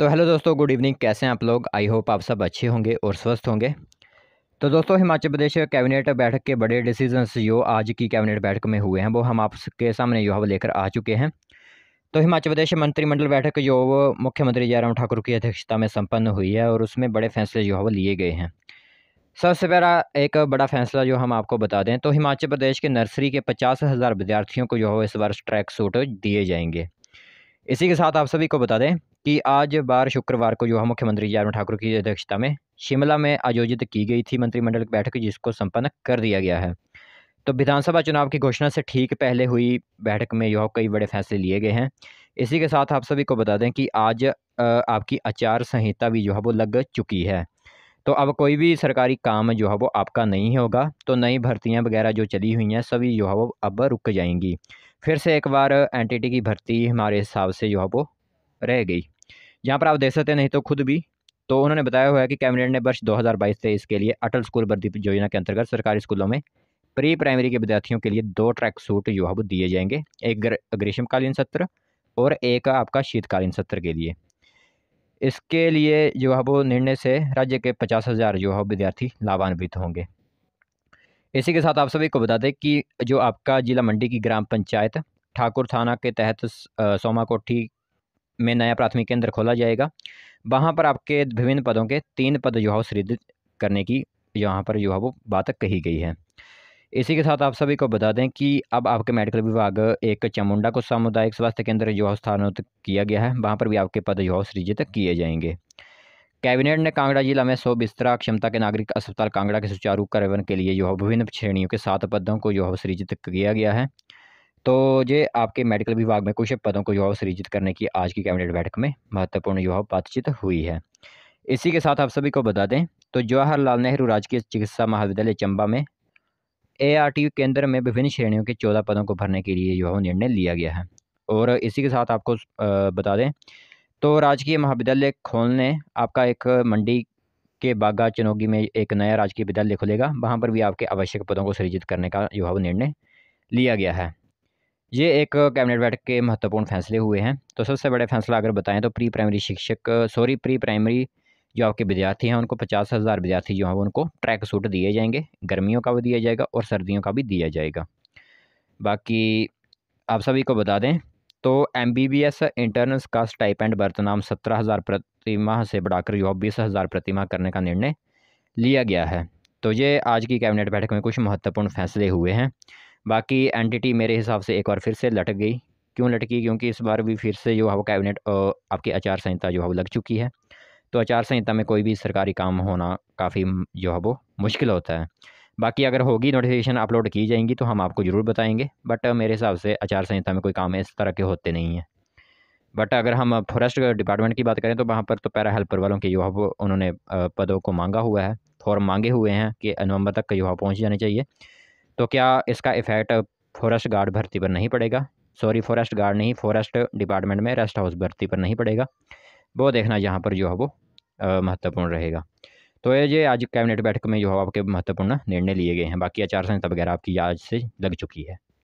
तो हेलो दोस्तों good evening कैसे हैं आप लोग आई होप आप सब अच्छे होंगे और स्वस्थ होंगे तो दोस्तों हिमाचल प्रदेश कैबिनेट बैठक के बड़े डिसीजंस जो आज की कैबिनेट बैठक में हुए हैं वो हम आपके सामने जो है लेकर आ चुके हैं तो हिमाचल प्रदेश मंत्रिमंडल बैठक जो वो मुख्यमंत्री जयराम ठाकुर की अध्यक्षता में सम्पन्न हुई है और उसमें बड़े फैसले जो है वो लिए गए हैं सबसे पहला एक बड़ा फैसला जो हम आपको बता दें तो हिमाचल प्रदेश के नर्सरी के पचास हज़ार विद्यार्थियों को जो है इस बार ट्रैक सूट दिए जाएंगे इसी के साथ आप सभी को बता दें कि आज बार शुक्रवार को जो है मुख्यमंत्री जयराम ठाकुर की अध्यक्षता में शिमला में आयोजित की गई थी मंत्रिमंडल की बैठक जिसको संपन्न कर दिया गया है तो विधानसभा चुनाव की घोषणा से ठीक पहले हुई बैठक में यह कई बड़े फैसले लिए गए हैं इसी के साथ आप सभी को बता दें कि आज आपकी आचार संहिता भी जो है वो लग चुकी है तो अब कोई भी सरकारी काम जो है वो आपका नहीं होगा तो नई भर्तियां वगैरह जो चली हुई हैं सभी जो है वो अब रुक जाएंगी फिर से एक बार एनटीटी की भर्ती हमारे हिसाब से जो है वो रह गई यहाँ पर आप देख सकते नहीं तो खुद भी तो उन्होंने बताया हुआ है कि कैबिनेट ने वर्ष 2022 से इसके लिए अटल स्कूल भर्ती योजना के अंतर्गत सरकारी स्कूलों में प्री प्राइमरी के विद्यार्थियों के लिए दो ट्रैक सूट युवा दिए जाएंगे एक ग्रीष्मकालीन सत्र और एक आपका शीतकालीन सत्र के लिए इसके लिए जो है वो निर्णय से राज्य के पचास हज़ार जो है विद्यार्थी लाभान्वित होंगे इसी के साथ आप सभी को बता दें कि जो आपका जिला मंडी की ग्राम पंचायत ठाकुर थाना के तहत सोमा कोठी में नया प्राथमिक केंद्र खोला जाएगा वहाँ पर आपके विभिन्न पदों के तीन पद जो है सृजित करने की यहाँ पर जो है वो बात कही गई है इसी के साथ आप सभी को बता दें कि अब आपके मेडिकल विभाग एक चामुंडा को सामुदायिक स्वास्थ्य केंद्र जो है स्थानांतरित किया गया है वहाँ पर भी आपके पद जो है सृजित किए जाएंगे कैबिनेट ने कांगड़ा जिला में सौ बिस्तरा क्षमता के नागरिक अस्पताल कांगड़ा के सुचारू कार्यान्वयन के लिए जो है विभिन्न श्रेणियों के सात पदों को जो है सृजित किया गया है तो ये आपके मेडिकल विभाग में कुछ पदों को युवाओं सृजित करने की आज की कैबिनेट बैठक में महत्वपूर्ण युवाओं बातचीत हुई है इसी के साथ आप सभी को बता दें तो जवाहरलाल नेहरू राजकीय चिकित्सा महाविद्यालय चंबा में ए केंद्र में विभिन्न श्रेणियों के चौदह पदों को भरने के लिए युवाओं निर्णय लिया गया है और इसी के साथ आपको बता दें तो राजकीय महाविद्यालय खोलने आपका एक मंडी के बागा चनोगी में एक नया राजकीय विद्यालय खुलेगा वहाँ पर भी आपके आवश्यक पदों को सृजित करने का युवा निर्णय लिया गया है ये एक कैबिनेट बैठक के महत्वपूर्ण फैसले हुए हैं तो सबसे बड़े फैसला अगर बताएं तो प्री प्राइमरी शिक्षक सॉरी प्री प्राइमरी जो आपके विद्यार्थी हैं उनको पचास हज़ार विद्यार्थी जो हैं उनको ट्रैक सूट दिए जाएंगे गर्मियों का भी दिया जाएगा और सर्दियों का भी दिया जाएगा बाकी आप सभी को बता दें तो M B B S interns का बर्थ बर्तनाम सत्रह हज़ार प्रति से बढ़ाकर जो बीस हज़ार प्रति करने का निर्णय लिया गया है तो ये आज की कैबिनेट बैठक में कुछ महत्वपूर्ण फैसले हुए हैं बाकी एंटिटी मेरे हिसाब से एक बार फिर से लटक गई क्यों लटकी क्योंकि इस बार भी फिर से जो है वो कैबिनेट आपकी आचार संहिता जो है वो लग चुकी है तो आचार संहिता में कोई भी सरकारी काम होना काफ़ी जो है वो मुश्किल होता है बाकी अगर होगी नोटिफिकेशन अपलोड की जाएंगी तो हम आपको ज़रूर बताएंगे बट मेरे हिसाब से आचार संहिता में कोई काम इस तरह के होते नहीं हैं बट अगर हम फॉरेस्ट डिपार्टमेंट की बात करें तो वहाँ पर तो पैरा हेल्पर वालों के जो है वो उन्होंने पदों को मांगा हुआ है फॉर्म मांगे हुए हैं कि नवंबर तक का जो है पहुँच जाने चाहिए तो क्या इसका इफ़ेक्ट फॉरेस्ट गार्ड भर्ती पर नहीं पड़ेगा सॉरी फॉरेस्ट गार्ड नहीं फॉरेस्ट डिपार्टमेंट में रेस्ट हाउस भर्ती पर नहीं पड़ेगा वो देखना यहाँ पर जो है वो महत्वपूर्ण रहेगा तो ये आज कैबिनेट बैठक में जो है आपके महत्वपूर्ण निर्णय लिए गए हैं बाकी आचार संहिता वगैरह आपकी आज से लग चुकी है